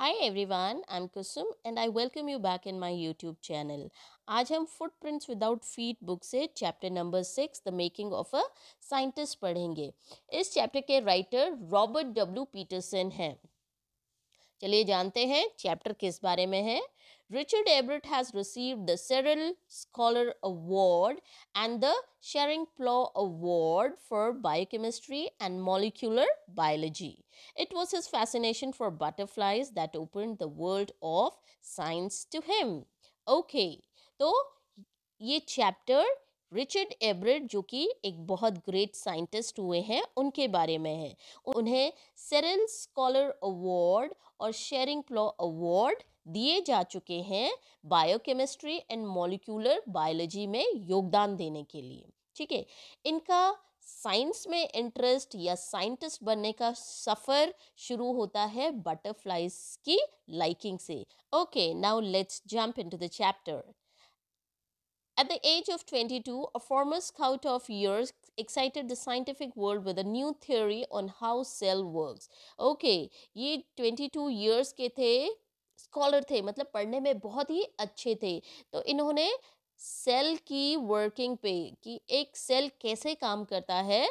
Hi everyone I am Kusum and I welcome you back in my YouTube channel आज हम footprints without feet book से chapter number six the making of a scientist पढ़ेंगे इस chapter के writer Robert W Peterson हैं चलिए जानते हैं चैप्टर किस बारे में है Richard Everett has received the Cyril Scholar Award and the Sharing Plough Award for Biochemistry and Molecular Biology. It was his fascination for butterflies that opened the world of science to him. Okay, तो ये chapter Richard एबरेट जो कि एक बहुत great scientist हुए हैं उनके बारे में है उन्हें सेरल स्कॉलर अवार्ड और शेरिंग प्लॉ अवार्ड दिए जा चुके हैं बायोकेमिस्ट्री एंड मॉलिक्यूलर बायोलॉजी में योगदान देने के लिए ठीक है इनका साइंस में इंटरेस्ट या साइंटिस्ट बनने का सफ़र शुरू होता है बटरफ्लाइज की लाइकिंग से okay now let's jump into the chapter At the age of 22, a former scout of years excited the scientific world with a new theory on how cell works. Okay, ये 22 years के थे scholar थे मतलब पढ़ने में बहुत ही अच्छे थे तो इन्होंने सेल की वर्किंग पे कि एक सेल कैसे काम करता है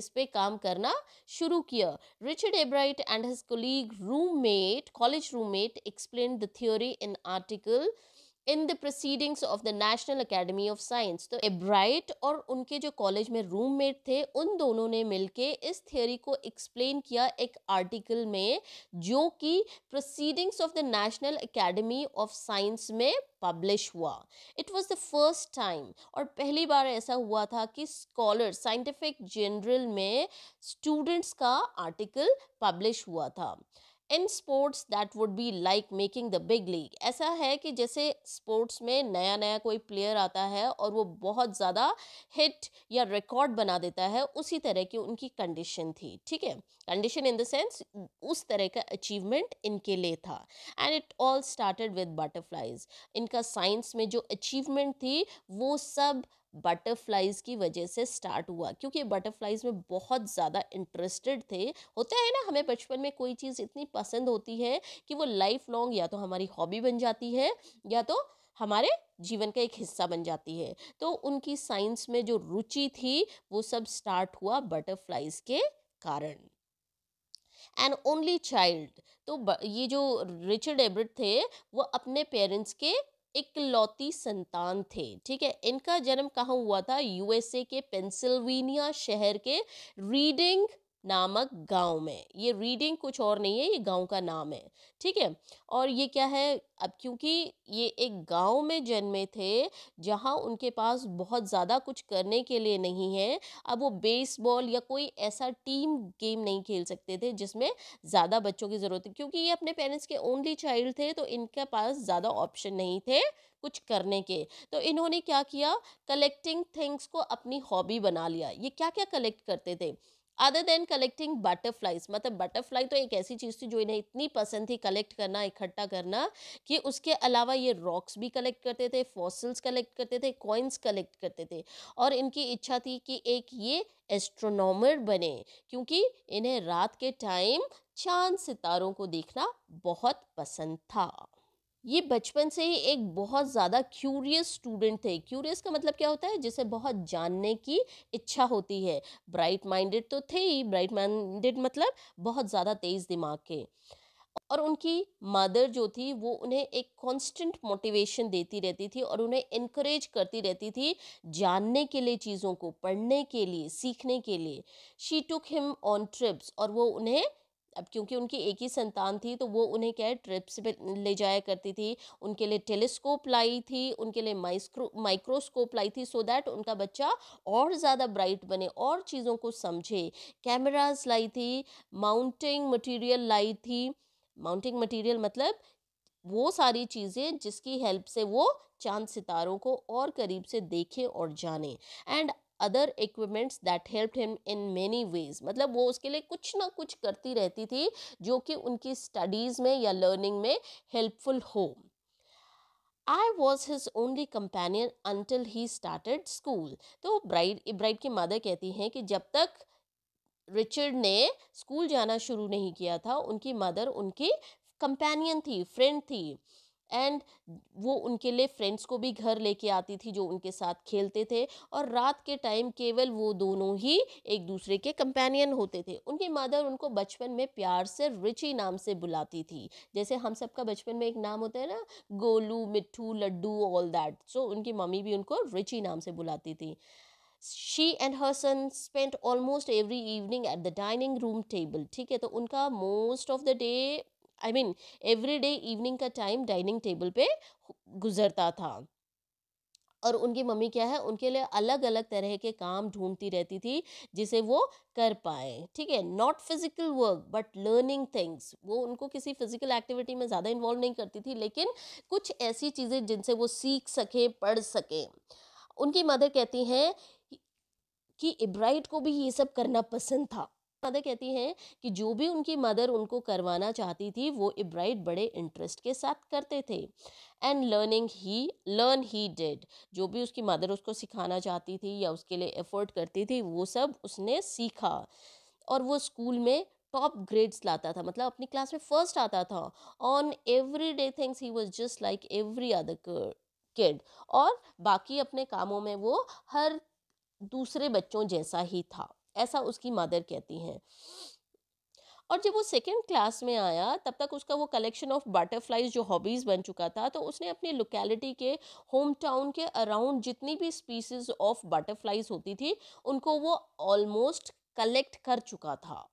इस पे काम करना शुरू किया Richard Ebright and his colleague roommate college roommate explain the theory in article in the proceedings of the National Academy of Science तो एब्राइट और उनके जो कॉलेज में रूममेट थे उन दोनों ने मिलके इस थियोरी को एक्सप्लेन किया एक आर्टिकल में जो कि proceedings of the National Academy of Science में पब्लिश हुआ it was the first time और पहली बार ऐसा हुआ था कि स्कॉलर साइंटिफिक जनरल में स्टूडेंट्स का आर्टिकल पब्लिश हुआ था in sports that would be like making the big league ऐसा है कि जैसे स्पोर्ट्स में नया नया कोई प्लेयर आता है और वो बहुत ज़्यादा हिट या रिकॉर्ड बना देता है उसी तरह की उनकी कंडीशन थी ठीक है कंडीशन इन द सेंस उस तरह का अचीवमेंट इनके लिए था and it all started with butterflies इनका साइंस में जो अचीवमेंट थी वो सब बटरफ्लाइज़ की वजह से स्टार्ट हुआ क्योंकि बटरफ्लाइज़ में बहुत ज़्यादा इंटरेस्टेड थे होता है ना हमें बचपन में कोई चीज़ इतनी पसंद होती है कि वो लाइफ लॉन्ग या तो हमारी हॉबी बन जाती है या तो हमारे जीवन का एक हिस्सा बन जाती है तो उनकी साइंस में जो रुचि थी वो सब स्टार्ट हुआ बटरफ्लाइज़ के कारण एंड ओनली चाइल्ड तो ये जो रिचर्ड एबर्ट थे वो अपने पेरेंट्स के इकलौती संतान थे ठीक है इनका जन्म कहाँ हुआ था यूएसए के पेंसिल्वेनिया शहर के रीडिंग नामक गांव में ये रीडिंग कुछ और नहीं है ये गांव का नाम है ठीक है और ये क्या है अब क्योंकि ये एक गांव में जन्मे थे जहां उनके पास बहुत ज़्यादा कुछ करने के लिए नहीं है अब वो बेसबॉल या कोई ऐसा टीम गेम नहीं खेल सकते थे जिसमें ज़्यादा बच्चों की ज़रूरत है क्योंकि ये अपने पेरेंट्स के ओनली चाइल्ड थे तो इनके पास ज़्यादा ऑप्शन नहीं थे कुछ करने के तो इन्होंने क्या किया कलेक्टिंग थिंग्स को अपनी हॉबी बना लिया ये क्या क्या कलेक्ट करते थे अदर देन कलेक्टिंग बटरफ्लाइज मतलब बटरफ्लाई तो एक ऐसी चीज़ थी जो इन्हें इतनी पसंद थी कलेक्ट करना इकट्ठा करना कि उसके अलावा ये रॉक्स भी कलेक्ट करते थे फॉसल्स कलेक्ट करते थे कॉइन्स कलेक्ट करते थे और इनकी इच्छा थी कि एक ये एस्ट्रोनॉमर बने क्योंकि इन्हें रात के टाइम चांद सितारों को देखना बहुत पसंद था ये बचपन से ही एक बहुत ज़्यादा क्यूरियस स्टूडेंट थे क्यूरियस का मतलब क्या होता है जिसे बहुत जानने की इच्छा होती है ब्राइट माइंडेड तो थे ही ब्राइट माइंडेड मतलब बहुत ज़्यादा तेज़ दिमाग के और उनकी मदर जो थी वो उन्हें एक कांस्टेंट मोटिवेशन देती रहती थी और उन्हें इनक्रेज करती रहती थी जानने के लिए चीज़ों को पढ़ने के लिए सीखने के लिए she took him on trips और वो उन्हें अब क्योंकि उनकी एक ही संतान थी तो वो उन्हें क्या है ट्रिप्स पे ले जाया करती थी उनके लिए टेलीस्कोप लाई थी उनके लिए माइक्रो माइक्रोस्कोप लाई थी सो दैट उनका बच्चा और ज़्यादा ब्राइट बने और चीज़ों को समझे कैमराज लाई थी माउंटिंग मटीरियल लाई थी माउंटिंग मटीरियल मतलब वो सारी चीज़ें जिसकी हेल्प से वो चांद सितारों को और करीब से देखें और जानें and other equipments that help him in many ways मतलब वो उसके लिए कुछ ना कुछ करती रहती थी जो कि उनकी स्टडीज़ में या लर्निंग में हेल्पफुल हो I was his only companion until he started school तो ब्राइड ब्राइड की मदर कहती हैं कि जब तक रिचर्ड ने स्कूल जाना शुरू नहीं किया था उनकी मदर उनकी कंपेनियन थी फ्रेंड थी एंड वो उनके लिए फ्रेंड्स को भी घर लेके आती थी जो उनके साथ खेलते थे और रात के टाइम केवल वो दोनों ही एक दूसरे के कंपेनियन होते थे उनकी मदर उनको बचपन में प्यार से रिची नाम से बुलाती थी जैसे हम सब का बचपन में एक नाम होता है ना गोलू मिट्ठू लड्डू ऑल दैट सो उनकी मम्मी भी उनको रिची नाम से बुलाती थी she and her son spent almost every evening at the dining room table ठीक है तो उनका most of the day I mean every day evening का टाइम डाइनिंग टेबल पे गुजरता था और उनकी मम्मी क्या है उनके लिए अलग अलग तरह के काम ढूंढती रहती थी जिसे वो कर पाए ठीक है not physical work but learning things वो उनको किसी फिजिकल एक्टिविटी में ज़्यादा इन्वॉल्व नहीं करती थी लेकिन कुछ ऐसी चीज़ें जिनसे वो सीख सकें पढ़ सकें उनकी मदर कहती हैं कि इब्राइट को भी ये सब करना पसंद था मदर कहती हैं कि जो भी उनकी मदर उनको करवाना चाहती थी वो इब्राइट बड़े इंटरेस्ट के साथ करते थे and learning he learn he did जो भी उसकी मदर उसको सिखाना चाहती थी या उसके लिए एफर्ट करती थी वो सब उसने सीखा और वो स्कूल में टॉप ग्रेड्स लाता था मतलब अपनी क्लास में फर्स्ट आता था on everyday things he was just like every other kid और बाकी अपने कामों में वो हर दूसरे बच्चों जैसा ही था ऐसा उसकी मदर कहती हैं और जब वो सेकेंड क्लास में आया तब तक उसका वो कलेक्शन ऑफ बटरफ्लाइज जो हॉबीज़ बन चुका था तो उसने अपनी लोकेलिटी के होम टाउन के अराउंड जितनी भी स्पीसीज ऑफ बटरफ्लाइज होती थी उनको वो ऑलमोस्ट कलेक्ट कर चुका था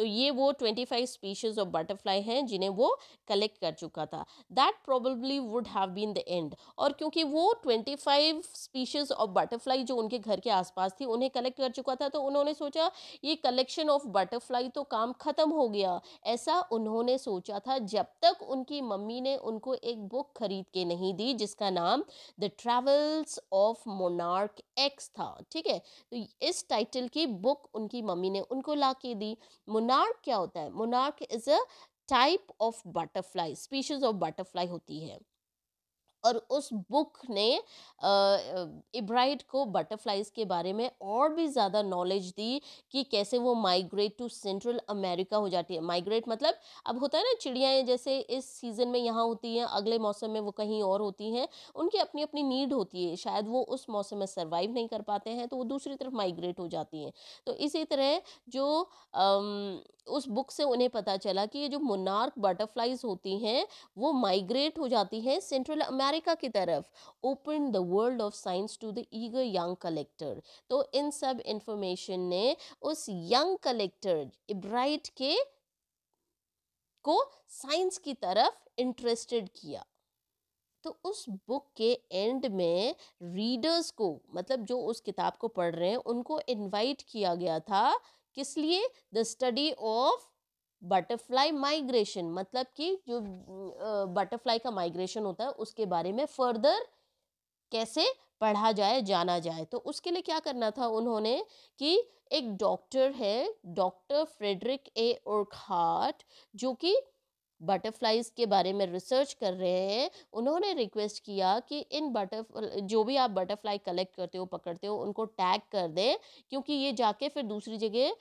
तो ये वो twenty five species of butterfly हैं जिन्हें वो कलेक्ट कर चुका था that probably would have been the end और क्योंकि वो twenty five species of butterfly जो उनके घर के आसपास थी उन्हें कलेक्ट कर चुका था तो उन्होंने सोचा ये कलेक्शन ऑफ बटरफ्लाई तो काम ख़त्म हो गया ऐसा उन्होंने सोचा था जब तक उनकी मम्मी ने उनको एक बुक खरीद के नहीं दी जिसका नाम the travels of monarch X था ठीक है तो इस टाइटल की बुक उनकी मम्मी ने उनको ला के दी मोनार्क मोनार्क क्या होता है monarch is a type of butterfly species of butterfly होती है और उस बुक ने इब्राइड को बटरफ्लाइज के बारे में और भी ज़्यादा नॉलेज दी कि कैसे वो माइग्रेट टू सेंट्रल अमेरिका हो जाती है माइग्रेट मतलब अब होता है ना चिड़ियाँ जैसे इस सीज़न में यहाँ होती हैं अगले मौसम में वो कहीं और होती हैं उनकी अपनी अपनी नीड होती है शायद वो उस मौसम में सर्वाइव नहीं कर पाते हैं तो वो दूसरी तरफ माइग्रेट हो जाती हैं तो इसी तरह जो अम, उस बुक से उन्हें पता चला कि ये जो मुनार्क बटरफ्लाइज होती हैं वो माइग्रेट हो जाती हैं सेंट्रल अमेरिका अमेरिका की तरफ open the world of science to the eager young collector तो इन सब इंफॉर्मेशन ने उस यंग कलेक्टर इब्राइट के को साइंस की तरफ इंटरेस्टेड किया तो उस बुक के एंड में रीडर्स को मतलब जो उस किताब को पढ़ रहे हैं उनको इनवाइट किया गया था किस लिए the study of butterfly migration मतलब कि जो बटरफ्लाई का माइग्रेशन होता है उसके बारे में फर्दर कैसे पढ़ा जाए जाना जाए तो उसके लिए क्या करना था उन्होंने कि एक डॉक्टर है डॉक्टर फ्रेडरिक ए ओरखाट जो कि बटरफ्लाइज के बारे में रिसर्च कर रहे हैं उन्होंने रिक्वेस्ट किया कि इन बटरफ्लाई जो भी आप बटरफ्लाई कलेक्ट करते हो पकड़ते हो उनको टैग कर दें क्योंकि ये जाके फिर दूसरी जगह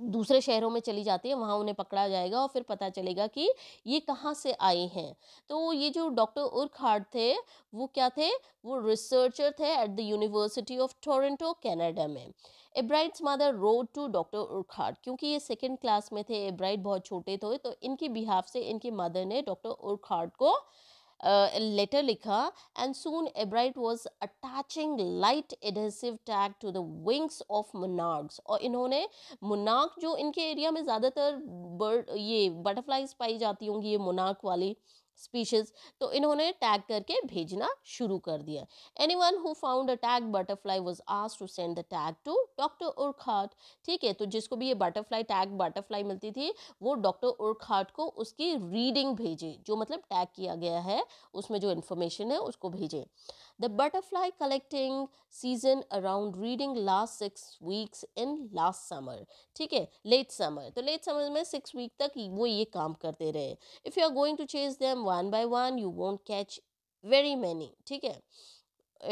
दूसरे शहरों में चली जाती है वहाँ उन्हें पकड़ा जाएगा और फिर पता चलेगा कि ये कहाँ से आए हैं तो ये जो डॉक्टर उर्खाड थे वो क्या थे वो रिसर्चर थे at the University of Toronto Canada में Ebright's mother wrote to doctor Urquhart क्योंकि ये सेकेंड क्लास में थे एब्राइट बहुत छोटे थे तो इनकी बिहाफ से इनकी मदर ने डॉक्टर उर्खाड को uh, letter liquor and soon Ebright was attaching light adhesive tag to the wings of monarchs और इन्होंने monarch जो इनके एरिया में ज़्यादातर बर्ड ये बटरफ्लाइज पाई जाती होंगी ये monarch वाली स्पीशीज तो इन्होंने टैग करके भेजना शुरू कर दिया anyone who found a tag butterfly was asked to send the tag to doctor Urquhart ठीक है तो जिसको भी ये बटरफ्लाई टैग बटरफ्लाई मिलती थी वो डॉक्टर उर्खाट को उसकी रीडिंग भेजे जो मतलब टैग किया गया है उसमें जो इन्फॉर्मेशन है उसको भेजे The butterfly collecting season around reading last six weeks in last summer ठीक है लेट समर तो लेट समर में सिक्स वीक तक वो ये काम करते रहे if you are going to chase them one by one you won't catch very many ठीक है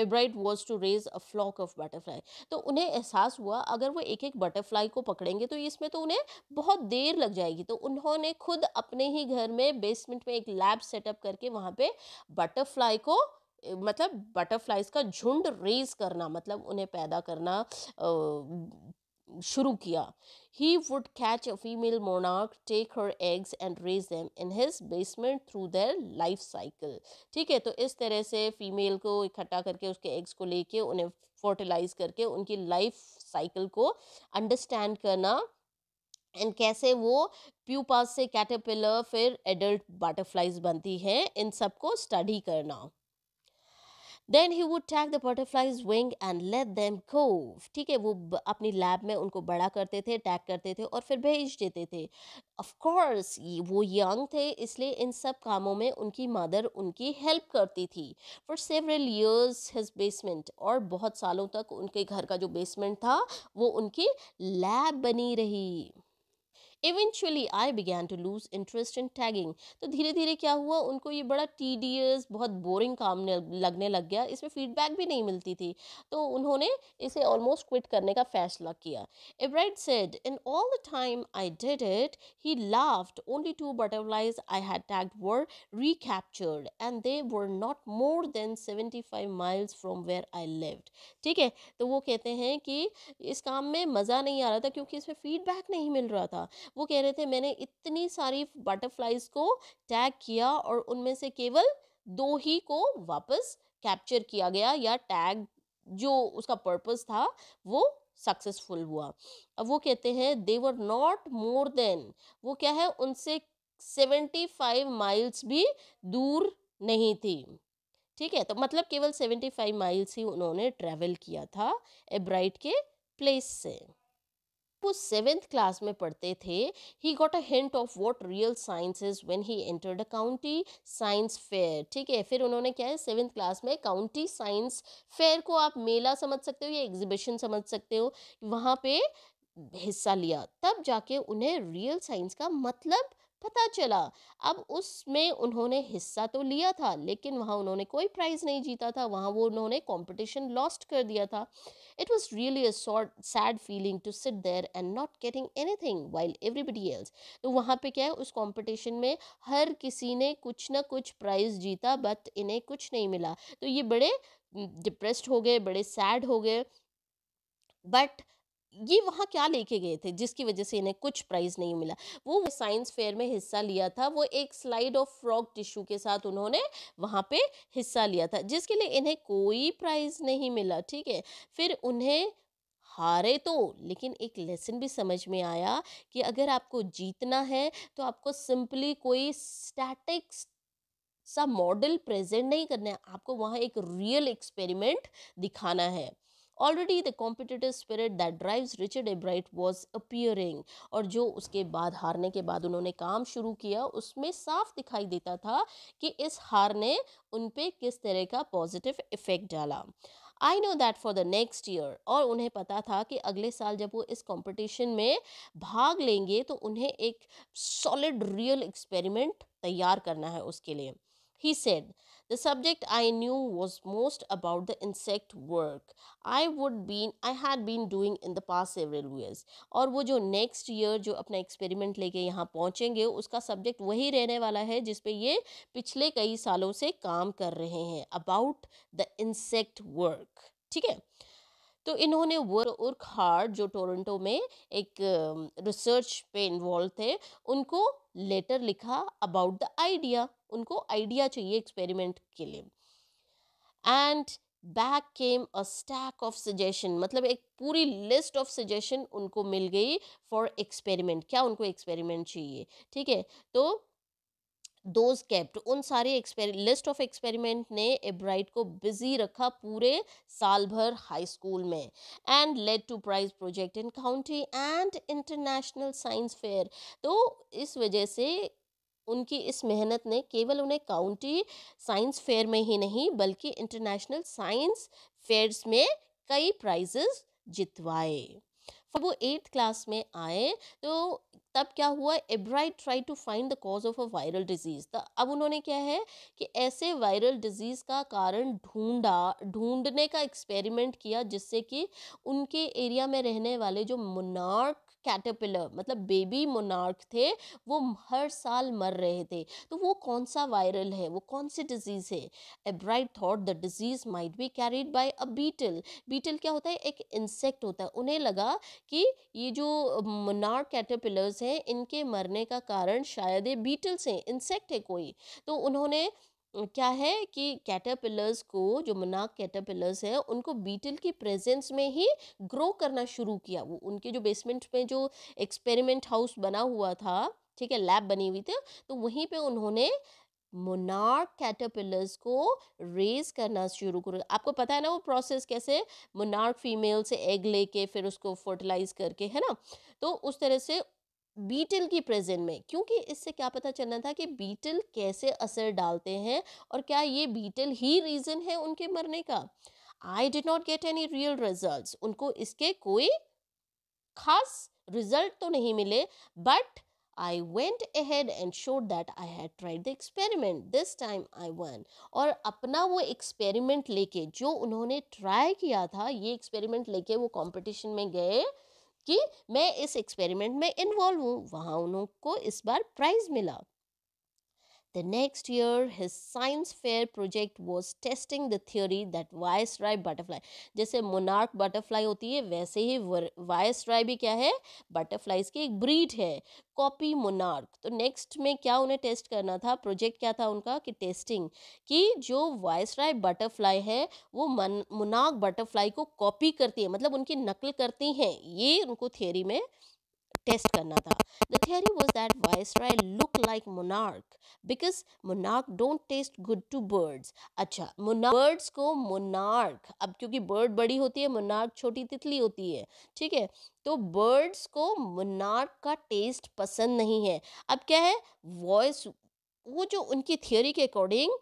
Ebright was to raise a flock of butterfly तो उन्हें एहसास हुआ अगर वो एक एक बटरफ्लाई को पकड़ेंगे तो इसमें तो उन्हें बहुत देर लग जाएगी तो उन्होंने खुद अपने ही घर में बेसमेंट में एक लैब सेटअप करके वहाँ पे बटरफ्लाई को मतलब बटरफ्लाइज का झुंड रेज करना मतलब उन्हें पैदा करना शुरू किया he would catch a female monarch take her eggs and raise them in his basement through their life cycle ठीक है तो इस तरह से फीमेल को इकट्ठा करके उसके एग्स को लेके उन्हें फर्टिलाइज करके उनकी लाइफ साइकिल को अंडरस्टैंड करना एंड कैसे वो प्यूपास से कैटेपिलर फिर एडल्ट बटरफ्लाइज बनती हैं इन सबको स्टडी करना then he would tag the butterfly's wing and let them go ठीक है वो अपनी लैब में उनको बड़ा करते थे टैग करते थे और फिर भेज देते थे ऑफकोर्स वो यंग थे इसलिए इन सब कामों में उनकी मदर उनकी हेल्प करती थी for several years his basement और बहुत सालों तक उनके घर का जो बेसमेंट था वो उनकी लैब बनी रही eventually I began to lose interest in tagging तो धीरे धीरे क्या हुआ उनको ये बड़ा टीडियस बहुत बोरिंग काम लगने लग गया इसमें फीडबैक भी नहीं मिलती थी तो उन्होंने इसे ऑलमोस्ट क्विट करने का फैसला किया Ebright said in all the time I did it he laughed only two butterflies I had tagged were recaptured and they were not more than seventy five miles from where I lived ठीक है तो वो कहते हैं कि इस काम में मज़ा नहीं आ रहा था क्योंकि इसमें फीडबैक नहीं मिल रहा था वो कह रहे थे मैंने इतनी सारी बटरफ्लाइज को टैग किया और उनमें से केवल दो ही को वापस कैप्चर किया गया या टैग जो उसका पर्पस था वो सक्सेसफुल हुआ अब वो कहते हैं देवर नॉट मोर देन वो क्या है उनसे सेवेंटी फाइव माइल्स भी दूर नहीं थी ठीक है तो मतलब केवल सेवेंटी फाइव माइल्स ही उन्होंने ट्रैवल किया था एब्राइट के प्लेस से वो सेवेंथ क्लास में पढ़ते थे he got a hint of what real science is when he entered a county science fair ठीक है फिर उन्होंने क्या है सेवेंथ क्लास में काउंटी साइंस फेयर को आप मेला समझ सकते हो या एग्जीबिशन समझ सकते हो वहाँ पे हिस्सा लिया तब जाके उन्हें रियल साइंस का मतलब पता चला अब उसमें उन्होंने हिस्सा तो लिया था लेकिन वहाँ उन्होंने कोई प्राइज़ नहीं जीता था वहाँ वो उन्होंने कंपटीशन लॉस्ट कर दिया था it was really a sort sad feeling to sit there and not getting anything while everybody else तो वहाँ पे क्या है उस कंपटीशन में हर किसी ने कुछ ना कुछ प्राइज़ जीता बट इन्हें कुछ नहीं मिला तो ये बड़े डिप्रेस्ड हम्म, हो गए बड़े सैड हो गए बट ये वहाँ क्या लेके गए थे जिसकी वजह से इन्हें कुछ प्राइज़ नहीं मिला वो साइंस फेयर में हिस्सा लिया था वो एक स्लाइड ऑफ फ्रॉक टिश्यू के साथ उन्होंने वहाँ पे हिस्सा लिया था जिसके लिए इन्हें कोई प्राइज़ नहीं मिला ठीक है फिर उन्हें हारे तो लेकिन एक लेसन भी समझ में आया कि अगर आपको जीतना है तो आपको सिंपली कोई स्टैटिक्स सा मॉडल प्रेजेंट नहीं करना है आपको वहाँ एक रियल एक्सपेरिमेंट दिखाना है already the competitive spirit that drives Richard Bright was appearing और जो उसके बाद हारने के बाद उन्होंने काम शुरू किया उसमें साफ दिखाई देता था कि इस हार ने उन पर किस तरह का पॉजिटिव इफेक्ट डाला I know that for the next year और उन्हें पता था कि अगले साल जब वो इस कॉम्पिटिशन में भाग लेंगे तो उन्हें एक सॉलिड रियल एक्सपेरिमेंट तैयार करना है उसके लिए he said The subject I knew was most about the insect work I would been I had been doing in the past several years aur wo jo next year jo apna experiment leke yahan pahunchenge uska subject wahi rehne wala hai jis pe ye pichle kai saalon se kaam kar rahe hain about the insect work theek hai तो इन्होंने work hard जो Toronto में एक research पे involve थे उनको letter लिखा about the idea उनको आइडिया चाहिए एक्सपेरिमेंट के लिए and back came a stack of suggestion मतलब एक पूरी लिस्ट ऑफ सजेशन उनको मिल गई फॉर एक्सपेरिमेंट क्या उनको एक्सपेरिमेंट चाहिए ठीक है तो दोज केप्ट उन सारे एक्सपेरि लिस्ट ऑफ एक्सपेरिमेंट ने एब्राइट को बिजी रखा पूरे साल भर हाई स्कूल में and led to prize project in county and international science fair तो इस वजह से उनकी इस मेहनत ने केवल उन्हें काउंटी साइंस फेयर में ही नहीं बल्कि इंटरनेशनल साइंस फेयर्स में कई प्राइजेस जितवाए फिर वो एट्थ क्लास में आए तो तब क्या हुआ Ebright try to find the cause of a viral disease तो अब उन्होंने क्या है कि ऐसे वायरल डिजीज़ का कारण ढूंढा ढूंढने का एक्सपेरिमेंट किया जिससे कि उनके एरिया में रहने वाले जो मुनार्क कैटरपिलर मतलब बेबी मोनार्क थे वो हर साल मर रहे थे तो वो कौन सा वायरल है वो कौन सी डिजीज़ है Ebright thought the disease might be carried by a beetle beetle क्या होता है एक इंसेक्ट होता है उन्हें लगा कि ये जो मोनार्क कैटरपिलर्स हैं इनके मरने का कारण शायद ये बीटल्स हैं इंसेक्ट है कोई तो उन्होंने क्या है कि कैटरपिलर्स को जो मनाक कैटरपिलर्स हैं उनको बीटल की प्रेजेंस में ही ग्रो करना शुरू किया वो उनके जो बेसमेंट में जो एक्सपेरिमेंट हाउस बना हुआ था ठीक है लैब बनी हुई थी तो वहीं पे उन्होंने मोनार्क कैटरपिलर्स को रेज करना शुरू करो आपको पता है ना वो प्रोसेस कैसे मोनार्क फीमेल से एग लेके फिर उसको फर्टिलाइज करके है ना तो उस तरह से बीटल की प्रेजेंट में क्योंकि इससे क्या पता चलना था कि बीटल कैसे असर डालते हैं और क्या ये बीटल ही रीज़न है उनके मरने का I did not get any real result उनको इसके कोई खास रिजल्ट तो नहीं मिले but I went ahead and showed that I had tried the experiment this time I won और अपना वो एक्सपेरिमेंट लेके जो उन्होंने ट्राई किया था ये एक्सपेरिमेंट लेके वो कॉम्पिटिशन में गए कि मैं इस एक्सपेरिमेंट में इन्वॉल्व हूँ वहाँ उनको इस बार प्राइज़ मिला The next year, his science fair project was testing the theory that viceroy butterfly जैसे मोनार्क बटरफ्लाई होती है वैसे ही वायस राय भी क्या है बटरफ्लाइज की एक ब्रीड है कॉपी मोनार्क तो नेक्स्ट में क्या उन्हें टेस्ट करना था प्रोजेक्ट क्या था उनका कि टेस्टिंग कि जो वाइस राय बटरफ्लाई है वो मोनार्क बटरफ्लाई को कॉपी करती है मतलब उनकी नकल करती हैं ये उनको थियोरी में टेस्ट करना था द थियरी वॉज दैट राय look like monarch because monarch don't taste good to birds अच्छा बर्ड्स को मोनार्क अब क्योंकि बर्ड बड़ी होती है मोनार्क छोटी तितली होती है ठीक है तो बर्ड्स को मोनार्क का टेस्ट पसंद नहीं है अब क्या है वॉइस वो जो उनकी थियोरी के अकॉर्डिंग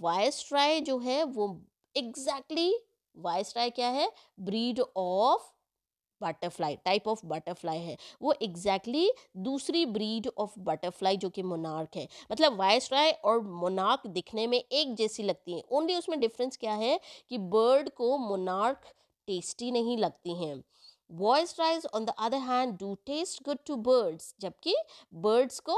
वॉइस राय जो है वो एग्जैक्टली exactly राय क्या है breed of butterfly type of butterfly है वो एग्जैक्टली exactly दूसरी ब्रीड ऑफ बटरफ्लाई जो कि मोनार्क है मतलब वाइस राय और मोनार्क दिखने में एक जैसी लगती हैं ओनली उसमें डिफरेंस क्या है कि बर्ड को मोनार्क टेस्टी नहीं लगती हैं viceroys on the other hand do taste good to birds जबकि बर्ड्स को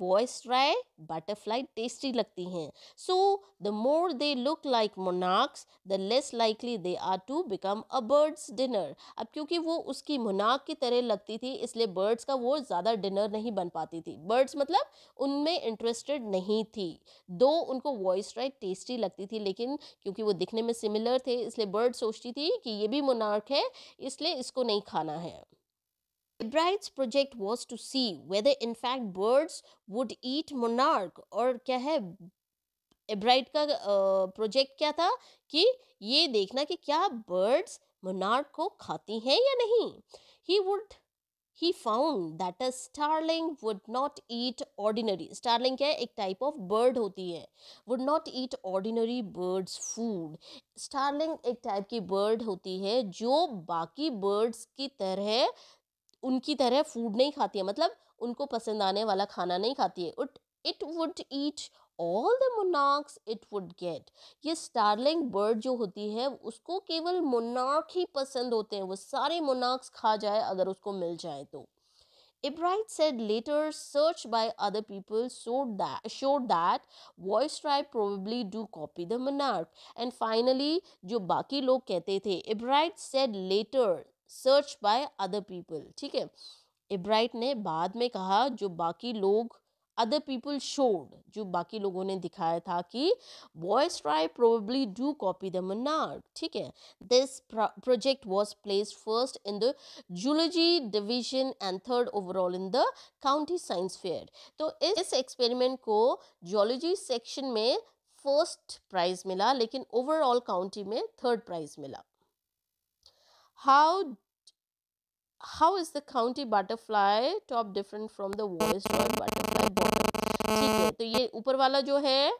वॉइस ट्राई बटरफ्लाई टेस्टी लगती हैं so the more they look like monarchs the less likely they are to become a birds dinner अब क्योंकि वो उसकी मोनाक की तरह लगती थी इसलिए बर्ड्स का वो ज़्यादा डिनर नहीं बन पाती थी बर्ड्स मतलब उनमें इंटरेस्टेड नहीं थी दो उनको वॉइस ट्राई टेस्टी लगती थी लेकिन क्योंकि वो दिखने में सिमिलर थे इसलिए बर्ड सोचती थी कि ये भी मुनाक है इसलिए इसको नहीं खाना है The bride's project was to see whether in fact birds would eat monarch और क्या है एब्राइट का प्रोजेक्ट क्या था कि ये देखना कि क्या बर्ड्स मोनार्क को खाती हैं या नहीं he would he found that a starling would not eat ordinary starling क्या है एक टाइप ऑफ बर्ड होती है would not eat ordinary birds food starling एक टाइप की बर्ड होती है जो बाकी बर्ड्स की तरह उनकी तरह फूड नहीं खाती है मतलब उनको पसंद आने वाला खाना नहीं खाती है but it would eat all the monarchs it would get ये स्टारलिंग बर्ड जो होती है उसको केवल मोनार्क ही पसंद होते हैं वो सारे मुनाक्स खा जाए अगर उसको मिल जाए तो Ebright said later search by other people showed that showed that voice tribe probably do copy the monarch. जो बाकी लोग कहते थे Ebright said later search by other people ठीक है इब्राइट ने बाद में कहा जो बाकी लोग अदर पीपल शोड जो बाकी लोगों ने दिखाया था कि viceroy probably do copy the monarch ठीक है this project was placed first in the zoology division and third overall in the county science fair तो इस एक्सपेरिमेंट को जूलॉजी सेक्शन में फर्स्ट प्राइज मिला लेकिन ओवरऑल काउंटी में third prize मिला how how is the county butterfly top different from the Walliston butterfly bottom ठीक है तो ये ऊपर वाला जो है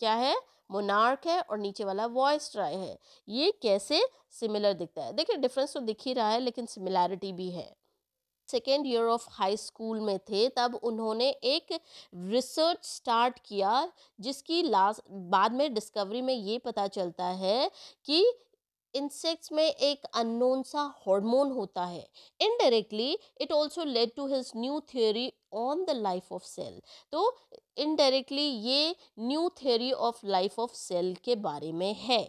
क्या है मोनार्क है और नीचे वाला वॉइस ट्राई है ये कैसे सिमिलर दिखता है देखिए डिफरेंस तो दिख ही रहा है लेकिन सिमिलैरिटी भी है second year of high school में थे तब उन्होंने एक रिसर्च स्टार्ट किया जिसकी लास्ट बाद में डिस्कवरी में ये पता चलता है कि इंसेक्ट्स में एक अननोन सा हार्मोन होता है indirectly it also lead to his new theory on the life of cell तो इनडायरेक्टली ये new theory of life of cell के बारे में है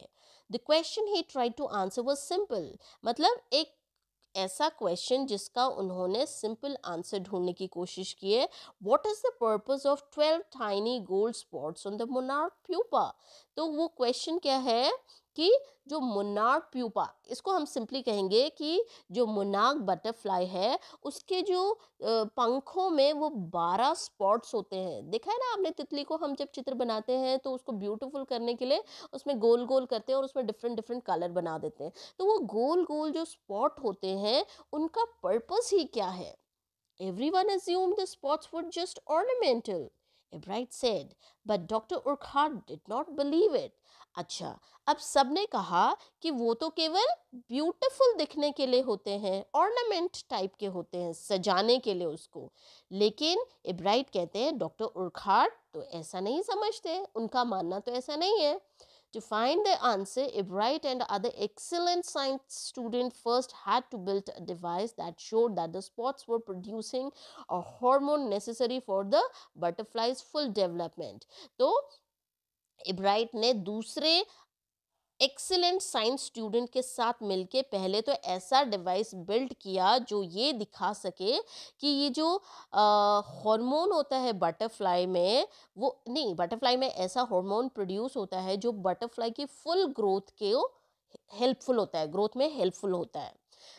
the question he try to answer was simple मतलब एक ऐसा क्वेश्चन जिसका उन्होंने सिंपल आंसर ढूंढने की कोशिश की है what is the purpose of twelve tiny gold spots on the monarch pupa तो वो क्वेश्चन क्या है कि जो मोनाक प्यूपा इसको हम सिंपली कहेंगे कि जो मोनाक बटरफ्लाई है उसके जो पंखों में वो बारह स्पॉट्स होते हैं देखा है ना आपने तितली को हम जब चित्र बनाते हैं तो उसको ब्यूटीफुल करने के लिए उसमें गोल गोल करते हैं और उसमें डिफरेंट डिफरेंट कलर बना देते हैं तो वो गोल गोल जो स्पॉट होते हैं उनका पर्पज़ ही क्या है everyone assume the spots would just ornamental Ebright said but doctor Urquhart did not believe it अच्छा अब सबने कहा कि वो तो केवल ब्यूटीफुल दिखने के लिए होते हैं ऑर्नामेंट टाइप के होते हैं सजाने के लिए उसको लेकिन इब्राइट कहते हैं डॉक्टर उर्खाट तो ऐसा नहीं समझते उनका मानना तो ऐसा नहीं है To find the answer, Ebright and other excellent science students first had to build a device that showed that the spots were producing a hormone necessary for the butterfly's full development. तो Ebright ने दूसरे excellent science student के साथ मिलके पहले तो ऐसा device build किया जो ये दिखा सके कि ये जो हार्मोन होता है बटरफ्लाई में वो नहीं बटरफ्लाई में ऐसा हार्मोन प्रोड्यूस होता है जो बटरफ्लाई की फुल ग्रोथ के हेल्पफुल होता है ग्रोथ में हेल्पफुल होता है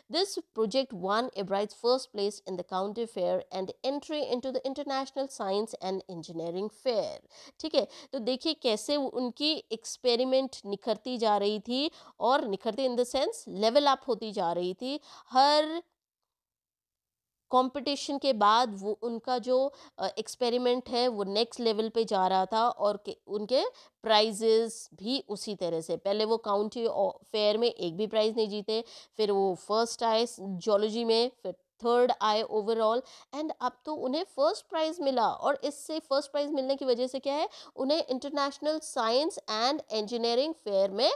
This project won Ebright's first place in the county fair and entry into the International Science and Engineering Fair. ठीक है तो देखिए कैसे उनकी एक्सपेरिमेंट निखरती जा रही थी और निखरती in the sense level up होती जा रही थी हर कंपटीशन के बाद वो उनका जो एक्सपेरिमेंट है वो नेक्स्ट लेवल पे जा रहा था और उनके प्राइजेस भी उसी तरह से पहले वो काउंटी फेयर में एक भी प्राइज़ नहीं जीते फिर वो फर्स्ट आए जोलॉजी में फिर थर्ड आए ओवरऑल एंड अब तो उन्हें फर्स्ट प्राइज़ मिला और इससे फर्स्ट प्राइज़ मिलने की वजह से क्या है उन्हें international science and engineering fair में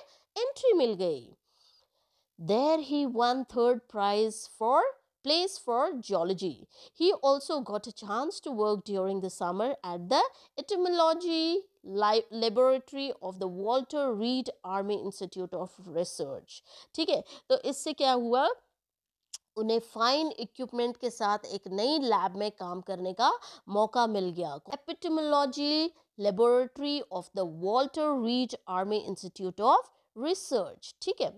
एंट्री मिल गई there he won third prize for place for geology. He also got a chance to work during the summer at the Etymology laboratory of the Walter Reed Army Institute of Research. ठीक है तो इससे क्या हुआ उन्हें fine equipment के साथ एक नई लैब में काम करने का मौका मिल गया entomology laboratory of the Walter Reed Army Institute of Research ठीक है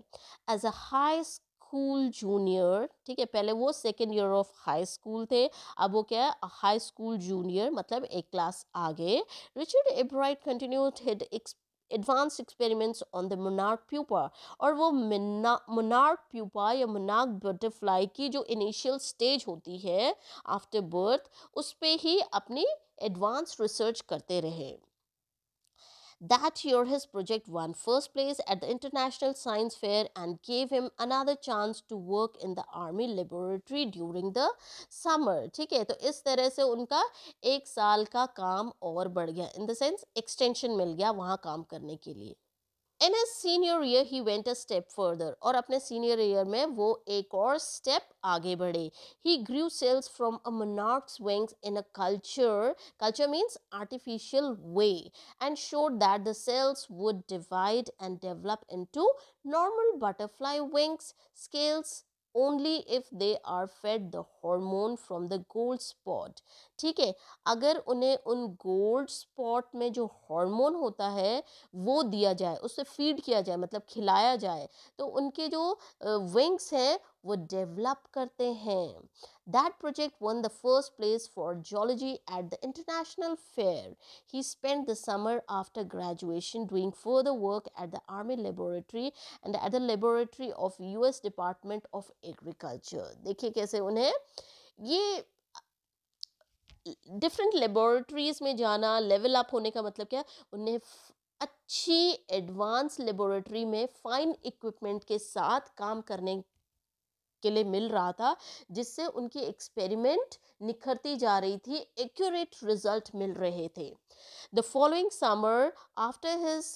as a high school junior ठीक है पहले वो second year of high school थे अब वो क्या है हाई स्कूल जूनियर मतलब एक क्लास आगे Richard Ebright continued his advance experiments on the monarch pupa और वो मोनार्क प्यूपा या मोनार्क बटरफ्लाई की जो इनिशियल स्टेज होती है आफ्टर बर्थ उस पर ही अपनी एडवांस रिसर्च करते रहे That year, his project won first place at the International Science Fair and gave him another chance to work in the Army Laboratory during the summer. ठीक है तो इस तरह से उनका एक साल का काम और बढ़ गया इन द सेंस एक्सटेंशन मिल गया वहाँ काम करने के लिए in his senior year he went a step further और अपने सीनियर ईयर में वो एक और स्टेप आगे बढ़े he grew cells from a monarch's wings in a culture culture means artificial way and showed that the cells would divide and develop into normal butterfly wings scales only if they are fed the hormone from the gold spot. ठीक है अगर उन्हें उन gold spot में जो hormone होता है वो दिया जाए उससे फीड किया जाए मतलब खिलाया जाए तो उनके जो विंग्स हैं वो डेवलप करते हैं that project won the first place for zoology at the international fair he spend the summer after graduation doing further work at the army laboratory and at the laboratory of US department of agriculture देखिए कैसे उन्हें ये different laboratories में जाना level up होने का मतलब क्या उन्हें अच्छी एडवांस लेबोरेटरी में फ़ाइन इक्विपमेंट के साथ काम करने के लिए मिल रहा था जिससे उनकी एक्सपेरिमेंट निखरती जा रही थी एक्यूरेट रिजल्ट मिल रहे थे the following summer after his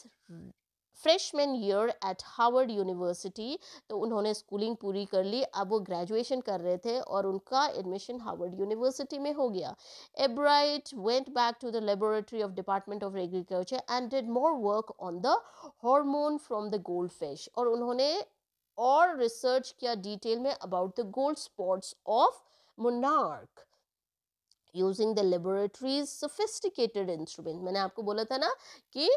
freshman year at Harvard university तो उन्होंने स्कूलिंग पूरी कर ली अब वो ग्रेजुएशन कर रहे थे और उनका एडमिशन हार्वर्ड यूनिवर्सिटी में हो गया Ebright went back to the laboratory of department of agriculture and did more work on the hormone from the gold fish और उन्होंने और रिसर्च किया डिटेल में about the gold spots of monarch using the laboratory's sophisticated instrument मैंने आपको बोला था ना कि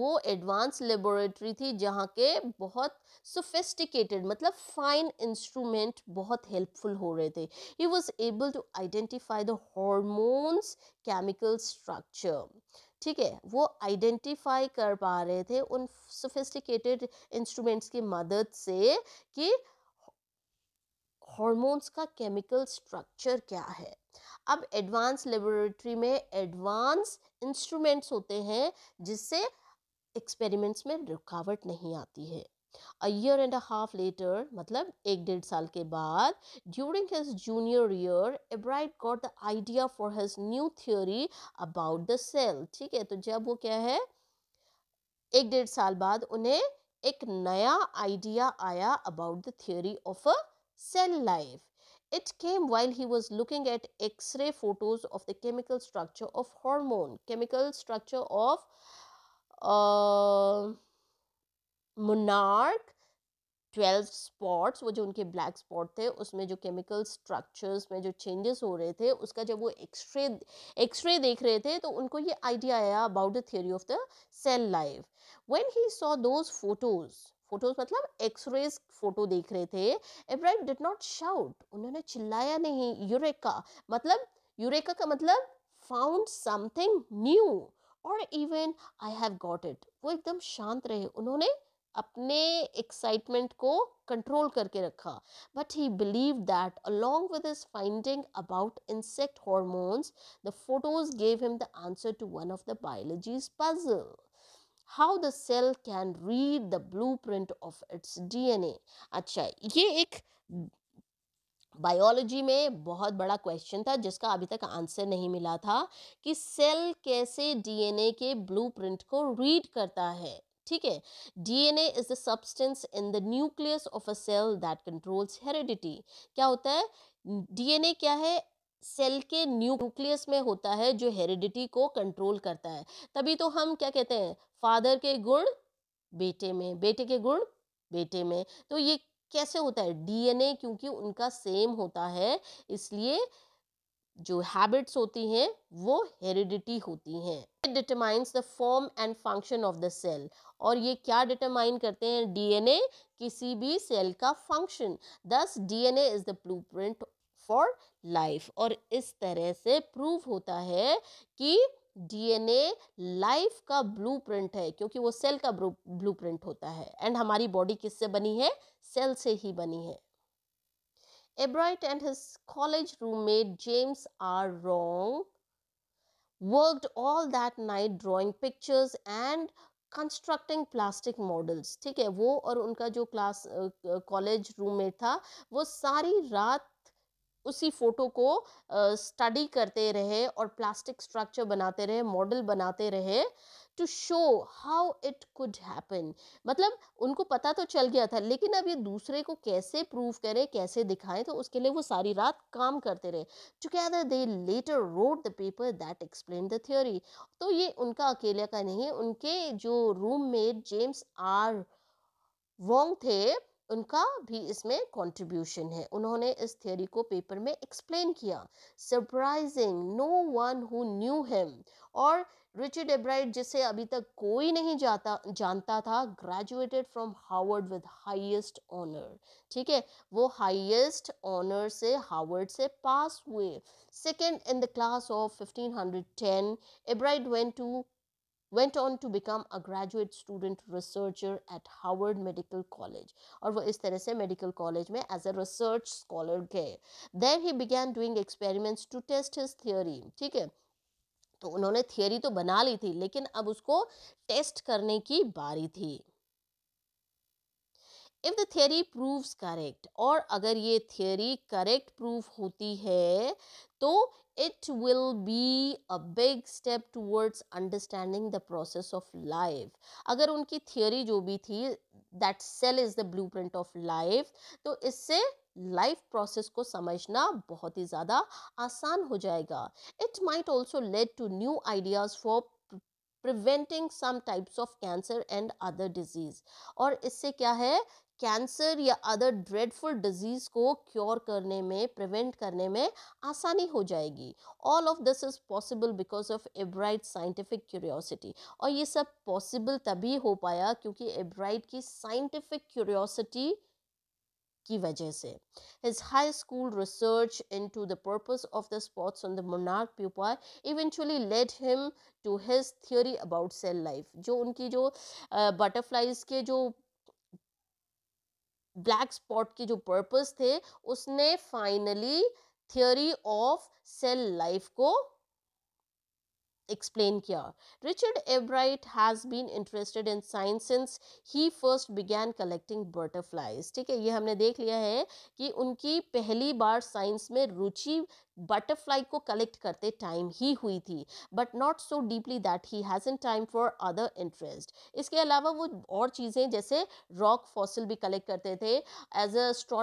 वो एडवांस लेबोरेटरी थी जहाँ के बहुत सोफिस्टिकेटेड मतलब फाइन इंस्ट्रूमेंट बहुत हेल्पफुल हो रहे थे he was able to identify the hormone's chemical structure ठीक है वो आइडेंटिफाई कर पा रहे थे उन सोफिस्टिकेटेड इंस्ट्रूमेंट्स की मदद से कि हॉर्मोन्स का केमिकल स्ट्रक्चर क्या है अब एडवांस लेबोरेटरी में एडवांस इंस्ट्रूमेंट्स होते हैं जिससे एक्सपेरिमेंट्स में रुकावट नहीं आती है a year and a half later मतलब एक डेढ़ साल के बाद during his junior year Ebright got the idea for his new theory about the cell ठीक है तो जब वो क्या है एक डेढ़ साल बाद उन्हें एक नया आइडिया आया about the theory of a cell life It came while he was looking at X-ray photos of the chemical structure of hormone, chemical structure of uh, monarch, twelve spots वो जो उनके ब्लैक स्पॉट थे उसमें जो chemical structures में जो changes हो रहे थे उसका जब वो एक्सरे एक्सरे देख रहे थे तो उनको ये आइडिया आया about the theory of the cell life when he saw those photos photos मतलब एक्सरेज फोटो देख रहे थे इब्राहिम डिड नॉट शाउट उन्होंने चिल्लाया नहीं यूरेका मतलब यूरेका का मतलब फाउंड समथिंग न्यू और even I have got it वो एकदम शांत रहे उन्होंने अपने एक्साइटमेंट को कंट्रोल करके रखा but he believe that along with his finding about insect hormones the photos gave him the answer to one of the biology's puzzle how the cell can read the print of its a अच्छा ये एक biology में बहुत बड़ा question था जिसका अभी तक आंसर नहीं मिला था कि सेल कैसे डीएनए के ब्लूप्रिंट को रीड करता है ठीक है DNA is the substance in the nucleus of a cell that controls heredity क्या होता है डीएनए क्या है सेल के न्यूक्लियस में होता है जो हेरिडिटी को कंट्रोल करता है तभी तो हम क्या कहते हैं फादर के गुण बेटे में बेटे के गुण बेटे में तो ये कैसे होता है डीएनए क्योंकि उनका सेम होता है इसलिए जो हैबिट्स होती हैं वो हेरिडिटी होती हैं it determines the form and function of the cell और ये क्या डिटरमाइन करते हैं डीएनए किसी भी सेल का function this DNA is the blueprint for life और इस तरह से प्रूव होता है कि डीएनए लाइफ का ब्लूप्रिंट है क्योंकि वो सेल का ब्लूप्रिंट होता है एंड हमारी बॉडी किससे बनी है सेल से ही बनी है Ebright and his college roommate James R Wong worked all that night drawing pictures and constructing plastic models ठीक है वो और उनका जो क्लास कॉलेज रूममेट था वो सारी रात उसी फ़ोटो को स्टडी करते रहे और प्लास्टिक स्ट्रक्चर बनाते रहे मॉडल बनाते रहे to show how it could happen मतलब उनको पता तो चल गया था लेकिन अब ये दूसरे को कैसे प्रूव करें कैसे दिखाएं तो उसके लिए वो सारी रात काम करते रहे together they later wrote the paper that explain the theory तो ये उनका अकेले का नहीं है उनके जो रूममेट जेम्स आर वोंग थे उनका भी इसमें कंट्रीब्यूशन है उन्होंने इस थ्योरी को पेपर में एक्सप्लेन किया surprising no one who knew him और रिचर्ड एब्राइट जिसे अभी तक कोई नहीं जाता जानता था graduated from Harvard with highest honor ठीक है वो हाईएस्ट ऑनर से हार्वर्ड से पास हुए second in the class of 1510 Ebright went to went on to become a graduate student researcher at Harvard medical college और वो इस तरह से मेडिकल कॉलेज में एज ए रिसर्च स्कॉलर गए then he began doing experiments to test his theory ठीक है तो उन्होंने थियोरी तो बना ली थी लेकिन अब उसको टेस्ट करने की बारी थी if the theory proves correct और अगर ये थियोरी करेक्ट प्रूव होती है तो it will be a big step towards understanding the process of life अगर उनकी थियोरी जो भी थी that cell is the blueprint of life तो इससे लाइफ प्रोसेस को समझना बहुत ही ज़्यादा आसान हो जाएगा it might also lead to new ideas for preventing some types of cancer and other diseases और इससे क्या है कैंसर या अदर ड्रेडफुल डिजीज़ को क्योर करने में प्रिवेंट करने में आसानी हो जाएगी all of this is possible because of Ebright scientific curiosity और ये सब पॉसिबल तभी हो पाया क्योंकि एब्राइट की साइंटिफिक क्यूरियोसिटी की वजह से high school research into the purpose of the spots on the monarch pupa eventually led him to his theory about cell life जो उनकी जो बटरफ्लाइज uh, के जो ब्लैक स्पॉट के जो पर्पस थे उसने finally theory of cell life को एक्सप्लेन किया Richard Ebright has been interested in science since he first began collecting butterflies ठीक है ये हमने देख लिया है कि उनकी पहली बार साइंस में रुचि बटरफ्लाई को कलेक्ट करते टाइम ही हुई थी but not so deeply that he hasn't time for other interest इसके अलावा वो और चीज़ें जैसे रॉक फॉसिल भी कलेक्ट करते थे एज अ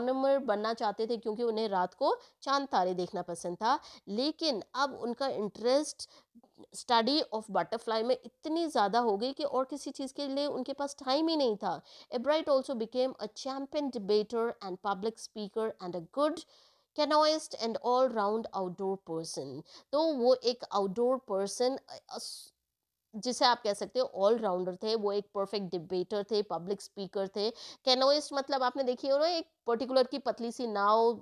बनना चाहते थे क्योंकि उन्हें रात को चांद तारे देखना पसंद था लेकिन अब उनका इंटरेस्ट स्टडी ऑफ बटरफ्लाई में इतनी ज़्यादा हो गई कि और किसी चीज़ के लिए उनके पास टाइम ही नहीं था Ebright also became a champion debater and public speaker and a good canoeist and all round outdoor person तो वो एक आउटडोर पर्सन जिसे आप कह सकते हो ऑल राउंडर थे वो एक परफेक्ट डिबेटर थे पब्लिक स्पीकर थे कैनोइस्ट मतलब आपने देखी हो ना एक पर्टिकुलर की पतली सी नाव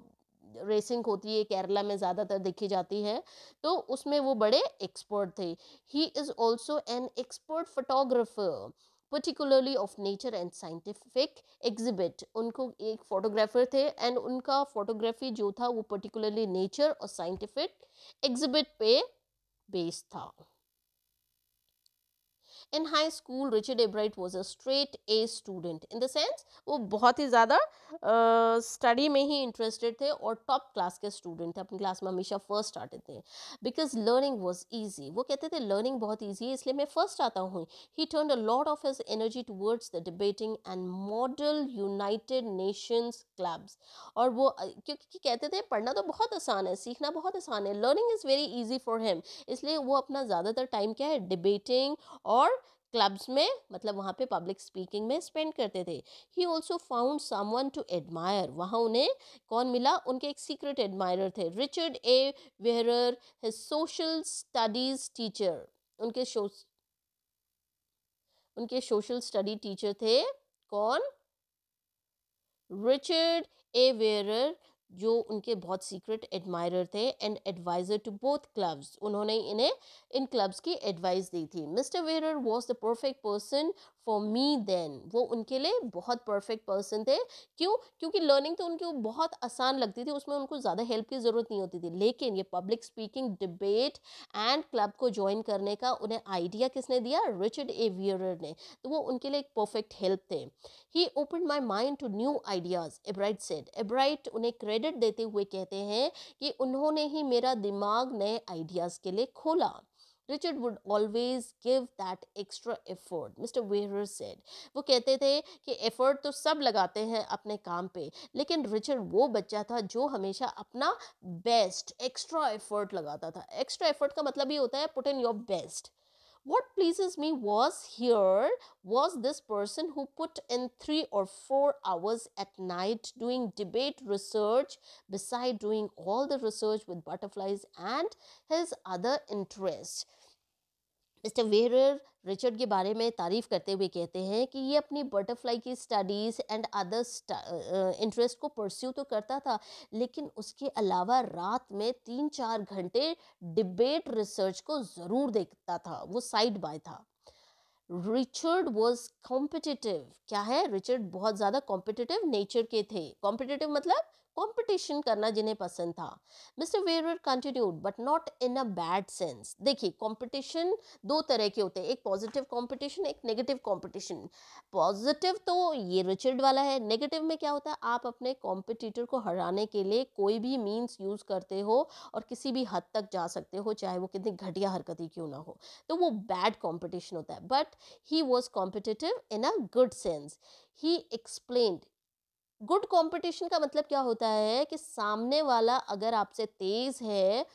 रेसिंग होती है केरला में ज़्यादातर देखी जाती है तो उसमें वो बड़े एक्सपर्ट थे he is also an expert photographer particularly of nature and scientific exhibit उनको एक फोटोग्राफर थे एंड उनका फोटोग्राफी जो था वो पर्टिकुलरली नेचर और साइंटिफिक एग्जिबिट पे बेस्ड था in high school Richard Ebright was a straight A student in the sense वो बहुत ही ज़्यादा स्टडी uh, में ही इंटरेस्टेड थे और टॉप क्लास के स्टूडेंट थे अपनी क्लास में हमेशा फर्स्ट आते थे बिकॉज लर्निंग वॉज ईजी वो कहते थे लर्निंग बहुत ईजी है इसलिए मैं फर्स्ट आता हूँ he turn a lot of his energy towards the debating and model United Nations clubs और वो क्योंकि कहते थे पढ़ना तो बहुत आसान है सीखना बहुत आसान है learning is very easy for him इसलिए वो अपना ज़्यादातर टाइम क्या है डिबेटिंग और क्लब्स में मतलब वहाँ पे पब्लिक स्पीकिंग में स्पेंड करते थे he also found someone to admire वहाँ उन्हें कौन मिला उनके एक सीक्रेट एडमायर थे Richard A Wehrer his social studies teacher उनके शो उनके सोशल स्टडी टीचर थे कौन रिचर्ड ए वेरर जो उनके बहुत सीक्रेट एडमायरर थे and adviser to both clubs उन्होंने इन्हें इन क्लब्स की एडवाइस दी थी Mr Wehrer was the perfect person for me then वो उनके लिए बहुत परफेक्ट पर्सन थे क्यों क्योंकि लर्निंग तो उनकी बहुत आसान लगती थी उसमें उनको ज़्यादा हेल्प की ज़रूरत नहीं होती थी लेकिन ये public speaking debate and club को ज्वाइन करने का उन्हें आइडिया किसने दिया रिचर्ड एवियर ने तो वो उनके लिए एक परफेक्ट हेल्प थे he open my mind to new ideas Ebright said Ebright उन्हें क्रेडिट देते हुए कहते हैं कि उन्होंने ही मेरा दिमाग नए आइडियाज़ के लिए खोला Richard would always give that extra effort Mr Wehrer said वो कहते थे कि एफर्ट तो सब लगाते हैं अपने काम पे लेकिन रिचर्ड वो बच्चा था जो हमेशा अपना बेस्ट एक्स्ट्रा एफर्ट लगाता था एक्स्ट्रा एफर्ट का मतलब ये होता है put in your best What pleases me was here was this person who put in three or four hours at night doing debate research beside doing all the research with butterflies and his other interests. Mr Wehrer Richard के बारे में तारीफ़ करते हुए कहते हैं कि ये अपनी बटरफ्लाई की स्टडीज़ एंड अदर इंटरेस्ट को परस्यू तो करता था लेकिन उसके अलावा रात में तीन चार घंटे डिबेट रिसर्च को ज़रूर देखता था वो साइड बाय था रिचर्ड वॉज कॉम्पिटिटिव क्या है रिचर्ड बहुत ज़्यादा कॉम्पिटिटिव नेचर के थे कॉम्पिटिटिव मतलब कंपटीशन करना जिन्हें पसंद था Mr Wehrer continued but not in a bad sense देखिए कंपटीशन दो तरह के होते हैं एक पॉजिटिव कंपटीशन एक नेगेटिव कंपटीशन पॉजिटिव तो ये रिचर्ड वाला है नेगेटिव में क्या होता है आप अपने कॉम्पिटिटर को हराने के लिए कोई भी मीन्स यूज़ करते हो और किसी भी हद तक जा सकते हो चाहे वो कितनी घटिया हरकत ही क्यों ना हो तो वो बैड कॉम्पिटिशन होता है but he was competitive in a good sense he explain good competition का मतलब क्या होता है कि सामने वाला अगर आपसे तेज़ है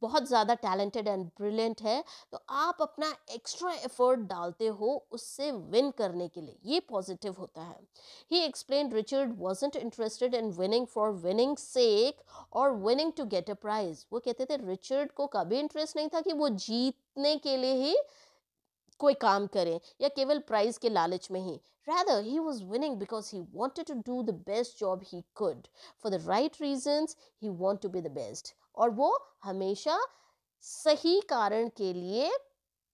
बहुत ज़्यादा टैलेंटेड एंड ब्रिलियंट है तो आप अपना एक्स्ट्रा एफर्ट डालते हो उससे विन करने के लिए ये पॉजिटिव होता है he explain Richard wasn't interested in winning for winning sake और winning to get a prize वो कहते थे रिचर्ड को कभी इंटरेस्ट नहीं था कि वो जीतने के लिए ही कोई काम करें या केवल प्राइज के लालच में ही Rather, he was winning because he wanted to do the best job he could. For the right reasons, he wanted to be the best. और वो हमेशा सही कारण के लिए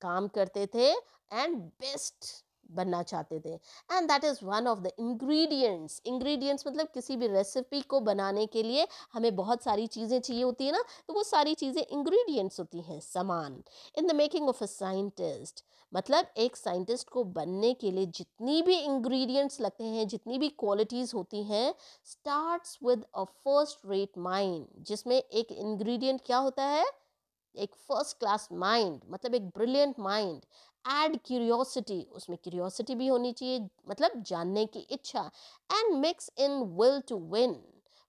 काम करते थे एंड बेस्ट बनना चाहते थे and that is one of the ingredients ingredients मतलब किसी भी रेसिपी को बनाने के लिए हमें बहुत सारी चीज़ें चाहिए होती है ना तो वो सारी चीज़ें इंग्रेडिएंट्स होती हैं सामान in the making of a scientist मतलब एक साइंटिस्ट को बनने के लिए जितनी भी इंग्रेडिएंट्स लगते हैं जितनी भी क्वालिटीज़ होती हैं starts with a first rate mind जिसमें एक इंग्रेडिएंट क्या होता है एक फर्स्ट क्लास माइंड मतलब एक ब्रिलियंट माइंड एड क्यूरियोसिटी उसमें क्यूरियोसिटी भी होनी चाहिए मतलब जानने की इच्छा and mix in will to win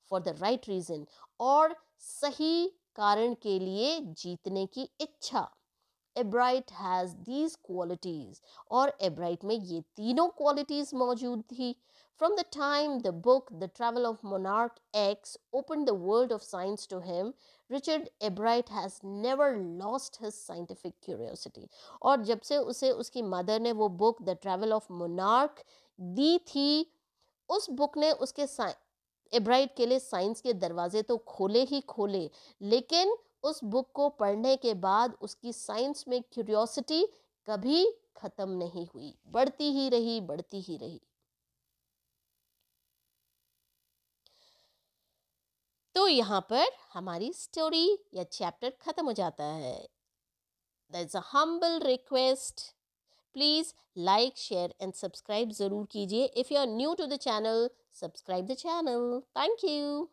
for the right reason और सही कारण के लिए जीतने की इच्छा एब्राइट हैज़ दीज क्वालिटीज़ और एब्राइट में ये तीनों क्वालिटीज़ मौजूद थी from the time the book the travel of monarch X open the world of science to him Richard Ebright has never lost his scientific curiosity और जब से उसे उसकी मदर ने वो book the travel of monarch दी थी उस बुक ने उसके एब्राइट के लिए साइंस के दरवाजे तो खोले ही खोले लेकिन उस बुक को पढ़ने के बाद उसकी साइंस में क्यूरियोसिटी कभी ख़त्म नहीं हुई बढ़ती ही रही बढ़ती ही रही तो यहाँ पर हमारी स्टोरी या चैप्टर ख़त्म हो जाता है the is a humble request please like share and subscribe ज़रूर कीजिए if you are new to the channel subscribe the channel thank you